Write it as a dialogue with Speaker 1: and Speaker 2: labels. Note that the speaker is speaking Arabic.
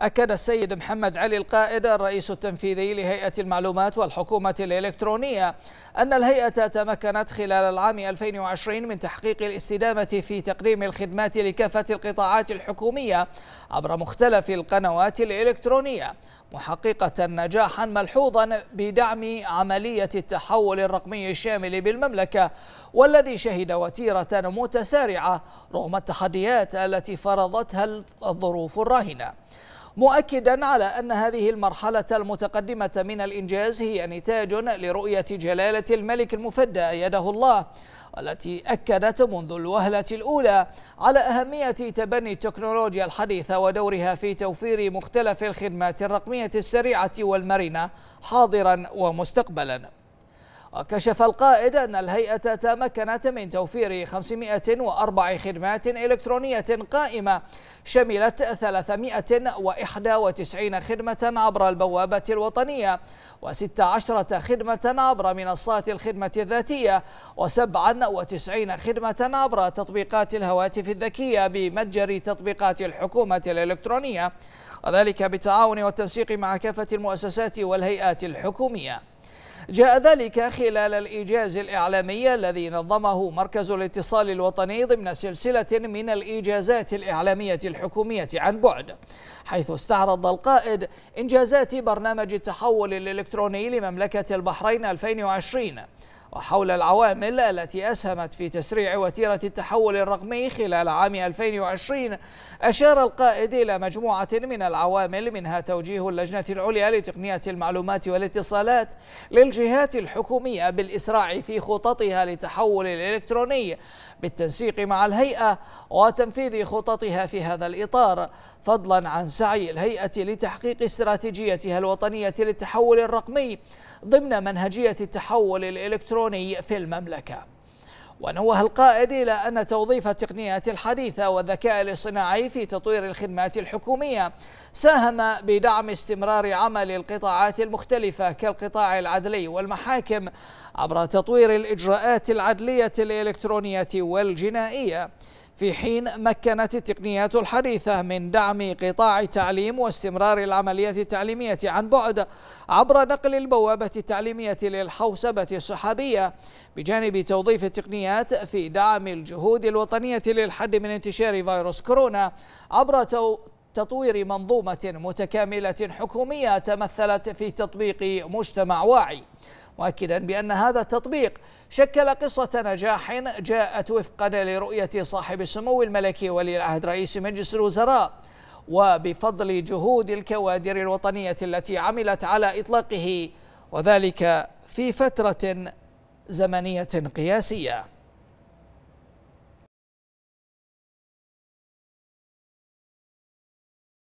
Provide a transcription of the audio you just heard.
Speaker 1: أكد السيد محمد علي القائد الرئيس التنفيذي لهيئة المعلومات والحكومة الإلكترونية أن الهيئة تمكنت خلال العام 2020 من تحقيق الاستدامة في تقديم الخدمات لكافة القطاعات الحكومية عبر مختلف القنوات الإلكترونية محققة نجاحا ملحوظا بدعم عملية التحول الرقمي الشامل بالمملكة والذي شهد وتيرة متسارعة رغم التحديات التي فرضتها الظروف الراهنة مؤكدا على أن هذه المرحلة المتقدمة من الإنجاز هي نتاج لرؤية جلالة الملك المفدى أيده الله التي أكدت منذ الوهلة الأولى على أهمية تبني التكنولوجيا الحديثة ودورها في توفير مختلف الخدمات الرقمية السريعة والمرنة حاضرا ومستقبلا وكشف القائد أن الهيئة تمكنت من توفير 504 خدمات إلكترونية قائمة شملت 391 خدمة عبر البوابة الوطنية و16 خدمة عبر منصات الخدمة الذاتية و97 خدمة عبر تطبيقات الهواتف الذكية بمتجر تطبيقات الحكومة الإلكترونية وذلك بالتعاون والتنسيق مع كافة المؤسسات والهيئات الحكومية جاء ذلك خلال الإيجاز الإعلامي الذي نظمه مركز الاتصال الوطني ضمن سلسلة من الإيجازات الإعلامية الحكومية عن بعد حيث استعرض القائد إنجازات برنامج التحول الإلكتروني لمملكة البحرين 2020 وحول العوامل التي أسهمت في تسريع وتيرة التحول الرقمي خلال عام 2020 أشار القائد إلى مجموعة من العوامل منها توجيه اللجنة العليا لتقنية المعلومات والاتصالات للجهات الحكومية بالإسراع في خططها للتحول الإلكتروني بالتنسيق مع الهيئة وتنفيذ خططها في هذا الإطار فضلا عن سعي الهيئة لتحقيق استراتيجيتها الوطنية للتحول الرقمي ضمن منهجية التحول الإلكتروني الالكتروني في المملكه ونوه القائد إلى أن توظيف التقنيات الحديثة والذكاء الاصطناعي في تطوير الخدمات الحكومية ساهم بدعم استمرار عمل القطاعات المختلفة كالقطاع العدلي والمحاكم عبر تطوير الإجراءات العدلية الإلكترونية والجنائية في حين مكنت التقنيات الحديثة من دعم قطاع التعليم واستمرار العملية التعليمية عن بعد عبر نقل البوابة التعليمية للحوسبة الصحابية بجانب توظيف التقنيات في دعم الجهود الوطنية للحد من انتشار فيروس كورونا عبر تطوير منظومة متكاملة حكومية تمثلت في تطبيق مجتمع واعي مؤكدا بأن هذا التطبيق شكل قصة نجاح جاءت وفقا لرؤية صاحب السمو الملكي ولي العهد رئيس مجلس الوزراء وبفضل جهود الكوادر الوطنية التي عملت على إطلاقه وذلك في فترة زمنية قياسية